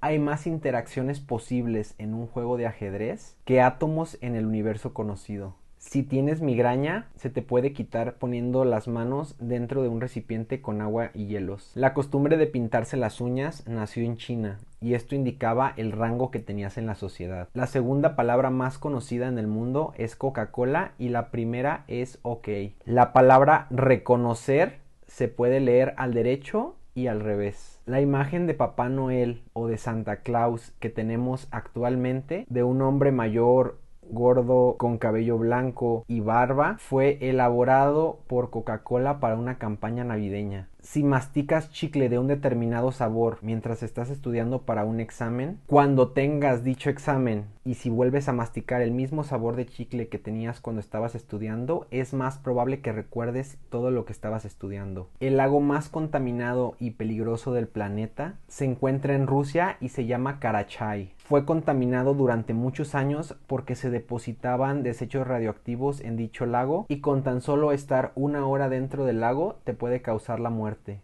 hay más interacciones posibles en un juego de ajedrez que átomos en el universo conocido. Si tienes migraña, se te puede quitar poniendo las manos dentro de un recipiente con agua y hielos. La costumbre de pintarse las uñas nació en China y esto indicaba el rango que tenías en la sociedad. La segunda palabra más conocida en el mundo es Coca-Cola y la primera es OK. La palabra reconocer se puede leer al derecho y al revés. La imagen de Papá Noel o de Santa Claus que tenemos actualmente, de un hombre mayor gordo con cabello blanco y barba fue elaborado por Coca-Cola para una campaña navideña. Si masticas chicle de un determinado sabor mientras estás estudiando para un examen, cuando tengas dicho examen y si vuelves a masticar el mismo sabor de chicle que tenías cuando estabas estudiando, es más probable que recuerdes todo lo que estabas estudiando. El lago más contaminado y peligroso del planeta se encuentra en Rusia y se llama Karachay fue contaminado durante muchos años porque se depositaban desechos radioactivos en dicho lago y con tan solo estar una hora dentro del lago te puede causar la muerte.